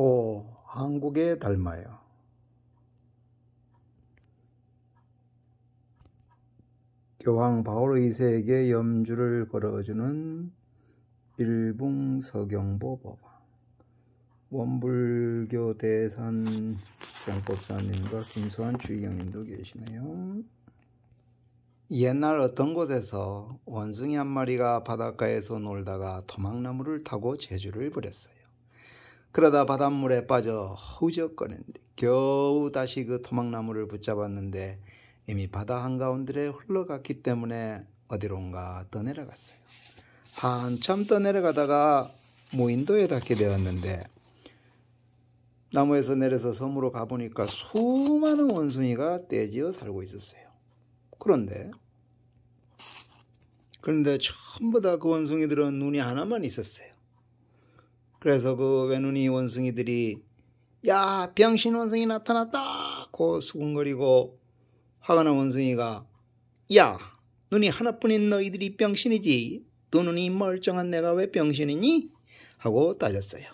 오, 한국에 닮아요. 교황 바울 이세에게 염주를 걸어주는 일봉 서경보 법왕 원불교 대산 정법사님과 김수환 주의경님도 계시네요. 옛날 어떤 곳에서 원숭이 한 마리가 바닷가에서 놀다가 토막나무를 타고 제주를 부렸어요. 그러다 바닷물에 빠져 허우적거리는데 겨우 다시 그 토막나무를 붙잡았는데 이미 바다 한가운데 에 흘러갔기 때문에 어디론가 떠내려갔어요. 한참 떠내려가다가 무인도에 닿게 되었는데 나무에서 내려서 섬으로 가보니까 수많은 원숭이가 떼지어 살고 있었어요. 그런데 그런데 전부 다 그 원숭이들은 눈이 하나만 있었어요. 그래서 그 외눈이 원숭이들이 야 병신 원숭이 나타났다 고 수군거리고 화가 난 원숭이가 야 눈이 하나뿐인 너희들이 병신이지 두 눈이 멀쩡한 내가 왜 병신이니? 하고 따졌어요.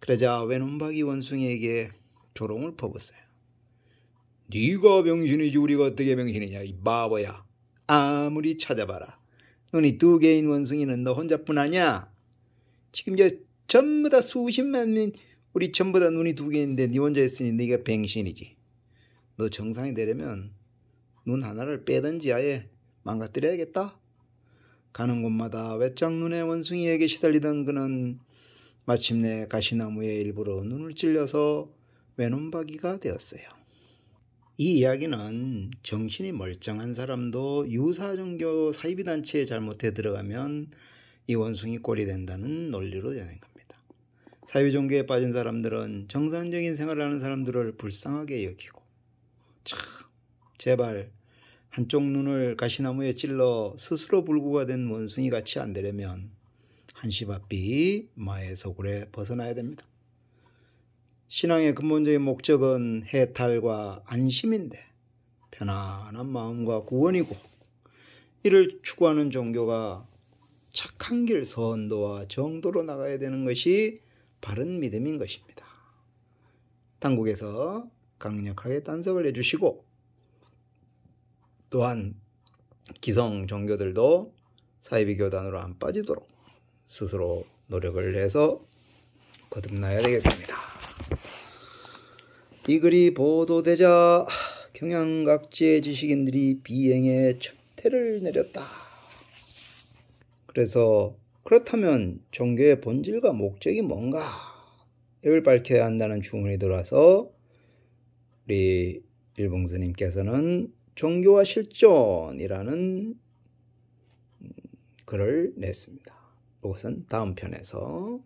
그러자 외눈박이 원숭이에게 조롱을 퍼붓어요. 네가 병신이지 우리가 어떻게 병신이냐 이 바보야. 아무리 찾아봐라. 눈이 두 개인 원숭이는 너 혼자뿐 아니야 지금 이제 전부 다 수십만 명 우리 전부 다 눈이 두 개인데 네 혼자 있으니 네가 뱅신이지. 너 정상이 되려면 눈 하나를 빼든지 아예 망가뜨려야겠다. 가는 곳마다 외짝 눈의 원숭이에게 시달리던 그는 마침내 가시나무의 일부로 눈을 찔려서 외눈박이가 되었어요. 이 이야기는 정신이 멀쩡한 사람도 유사 종교 사이비 단체에 잘못해 들어가면 이 원숭이 꼴이 된다는 논리로 되는 겁니다. 사회 종교에 빠진 사람들은 정상적인 생활을 하는 사람들을 불쌍하게 여기고 참 제발 한쪽 눈을 가시나무에 찔러 스스로 불구가 된 원숭이 같이 안 되려면 한시바삐 마의 소굴에 벗어나야 됩니다. 신앙의 근본적인 목적은 해탈과 안심인데 편안한 마음과 구원이고 이를 추구하는 종교가 착한 길 선도와 정도로 나가야 되는 것이 바른 믿음인 것입니다. 당국에서 강력하게 단속을 해주시고 또한 기성 종교들도 사이비 교단으로 안 빠지도록 스스로 노력을 해서 거듭나야 되겠습니다. 이 글이 보도되자 경향 각지의 지식인들이 비행에 첫태를 내렸다. 그래서 그렇다면 종교의 본질과 목적이 뭔가를 밝혀야 한다는 주문이 들어와서 우리 일봉스님께서는 종교와 실존이라는 글을 냈습니다. 이것은 다음 편에서